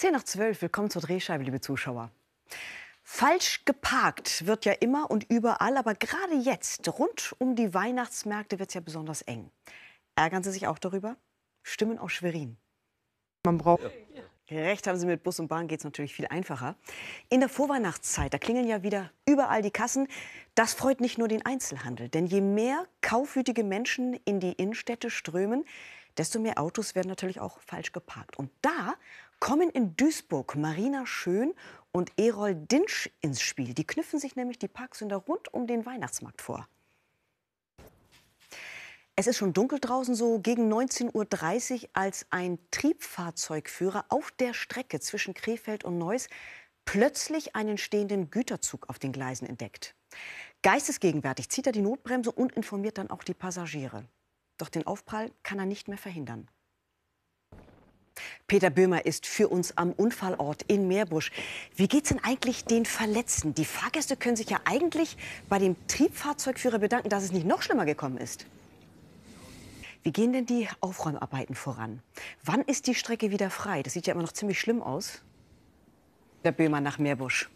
10 nach 12, willkommen zur Drehscheibe, liebe Zuschauer. Falsch geparkt wird ja immer und überall, aber gerade jetzt, rund um die Weihnachtsmärkte, wird es ja besonders eng. Ärgern Sie sich auch darüber? Stimmen aus Schwerin. Man braucht. Ja. Recht haben Sie, mit Bus und Bahn geht es natürlich viel einfacher. In der Vorweihnachtszeit, da klingeln ja wieder überall die Kassen. Das freut nicht nur den Einzelhandel, denn je mehr kaufwütige Menschen in die Innenstädte strömen, desto mehr Autos werden natürlich auch falsch geparkt. Und da kommen in Duisburg Marina Schön und Erol Dinsch ins Spiel. Die knüpfen sich nämlich die Parksünder rund um den Weihnachtsmarkt vor. Es ist schon dunkel draußen, so gegen 19.30 Uhr, als ein Triebfahrzeugführer auf der Strecke zwischen Krefeld und Neuss plötzlich einen stehenden Güterzug auf den Gleisen entdeckt. Geistesgegenwärtig zieht er die Notbremse und informiert dann auch die Passagiere. Doch den Aufprall kann er nicht mehr verhindern. Peter Böhmer ist für uns am Unfallort in Meerbusch. Wie geht's denn eigentlich den Verletzten? Die Fahrgäste können sich ja eigentlich bei dem Triebfahrzeugführer bedanken, dass es nicht noch schlimmer gekommen ist. Wie gehen denn die Aufräumarbeiten voran? Wann ist die Strecke wieder frei? Das sieht ja immer noch ziemlich schlimm aus. Der Böhmer nach Meerbusch.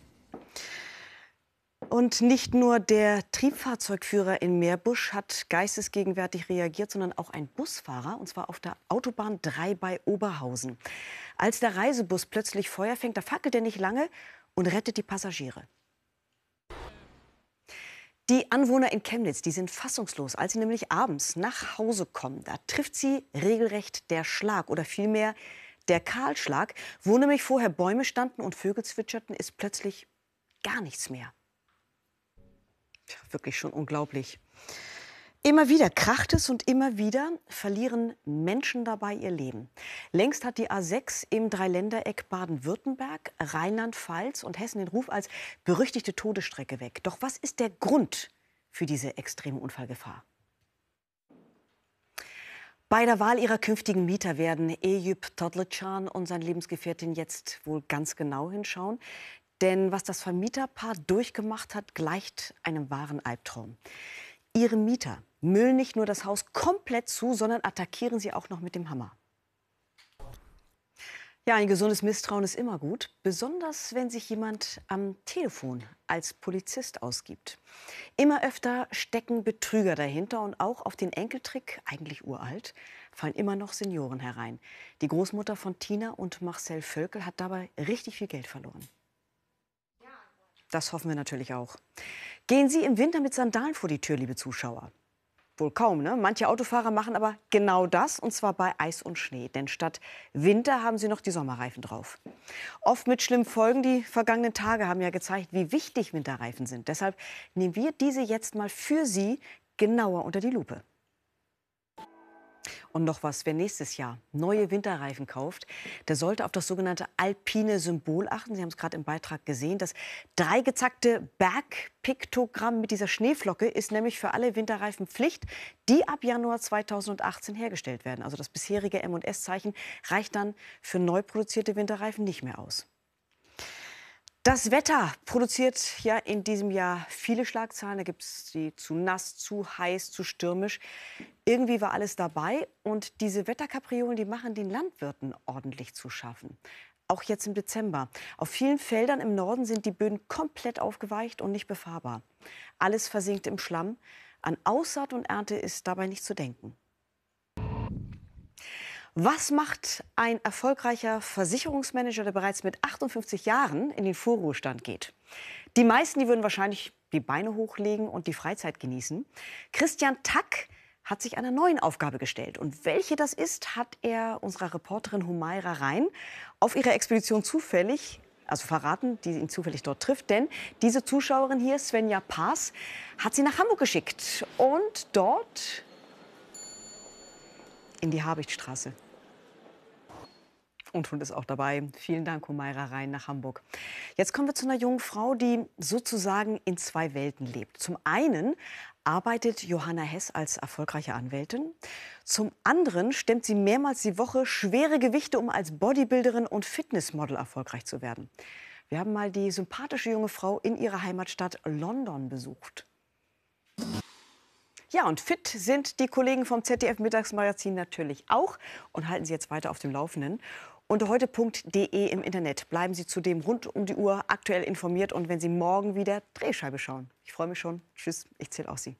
Und nicht nur der Triebfahrzeugführer in Meerbusch hat geistesgegenwärtig reagiert, sondern auch ein Busfahrer, und zwar auf der Autobahn 3 bei Oberhausen. Als der Reisebus plötzlich Feuer fängt, da fackelt er nicht lange und rettet die Passagiere. Die Anwohner in Chemnitz, die sind fassungslos, als sie nämlich abends nach Hause kommen. Da trifft sie regelrecht der Schlag oder vielmehr der Kahlschlag. Wo nämlich vorher Bäume standen und Vögel zwitscherten, ist plötzlich gar nichts mehr echt wirklich schon unglaublich. Immer wieder kracht es und immer wieder verlieren Menschen dabei ihr Leben. Längst hat die A6 im Dreiländereck Baden-Württemberg, Rheinland-Pfalz und Hessen den Ruf als berüchtigte Todesstrecke weg. Doch was ist der Grund für diese extreme Unfallgefahr? Bei der Wahl ihrer künftigen Mieter werden Eyüp Todlechan und sein Lebensgefährtin jetzt wohl ganz genau hinschauen. Denn was das Vermieterpaar durchgemacht hat, gleicht einem wahren Albtraum. Ihre Mieter müllen nicht nur das Haus komplett zu, sondern attackieren sie auch noch mit dem Hammer. Ja, ein gesundes Misstrauen ist immer gut, besonders wenn sich jemand am Telefon als Polizist ausgibt. Immer öfter stecken Betrüger dahinter und auch auf den Enkeltrick, eigentlich uralt, fallen immer noch Senioren herein. Die Großmutter von Tina und Marcel Völkel hat dabei richtig viel Geld verloren. Das hoffen wir natürlich auch. Gehen Sie im Winter mit Sandalen vor die Tür, liebe Zuschauer. Wohl kaum, ne? Manche Autofahrer machen aber genau das, und zwar bei Eis und Schnee. Denn statt Winter haben sie noch die Sommerreifen drauf. Oft mit schlimmen Folgen. Die vergangenen Tage haben ja gezeigt, wie wichtig Winterreifen sind. Deshalb nehmen wir diese jetzt mal für Sie genauer unter die Lupe. Und noch was, wer nächstes Jahr neue Winterreifen kauft, der sollte auf das sogenannte alpine Symbol achten. Sie haben es gerade im Beitrag gesehen. Das dreigezackte Bergpiktogramm mit dieser Schneeflocke ist nämlich für alle Winterreifen Pflicht, die ab Januar 2018 hergestellt werden. Also das bisherige M&S-Zeichen reicht dann für neu produzierte Winterreifen nicht mehr aus. Das Wetter produziert ja in diesem Jahr viele Schlagzeilen. Da gibt es die zu nass, zu heiß, zu stürmisch. Irgendwie war alles dabei. Und diese Wetterkapriolen, die machen den Landwirten ordentlich zu schaffen. Auch jetzt im Dezember. Auf vielen Feldern im Norden sind die Böden komplett aufgeweicht und nicht befahrbar. Alles versinkt im Schlamm. An Aussaat und Ernte ist dabei nicht zu denken. Was macht ein erfolgreicher Versicherungsmanager, der bereits mit 58 Jahren in den Vorruhestand geht? Die meisten, die würden wahrscheinlich die Beine hochlegen und die Freizeit genießen. Christian Tack hat sich einer neuen Aufgabe gestellt. Und welche das ist, hat er unserer Reporterin Humaira Rhein auf ihrer Expedition zufällig also verraten, die ihn zufällig dort trifft. Denn diese Zuschauerin hier, Svenja Paas, hat sie nach Hamburg geschickt. Und dort in die Habichtstraße. Und Hund ist auch dabei. Vielen Dank, Humaira Rhein nach Hamburg. Jetzt kommen wir zu einer jungen Frau, die sozusagen in zwei Welten lebt. Zum einen arbeitet Johanna Hess als erfolgreiche Anwältin. Zum anderen stemmt sie mehrmals die Woche schwere Gewichte, um als Bodybuilderin und Fitnessmodel erfolgreich zu werden. Wir haben mal die sympathische junge Frau in ihrer Heimatstadt London besucht. Ja, und fit sind die Kollegen vom ZDF Mittagsmagazin natürlich auch und halten Sie jetzt weiter auf dem Laufenden. Unter heute.de im Internet bleiben Sie zudem rund um die Uhr aktuell informiert und wenn Sie morgen wieder Drehscheibe schauen. Ich freue mich schon. Tschüss, ich zähle auch Sie.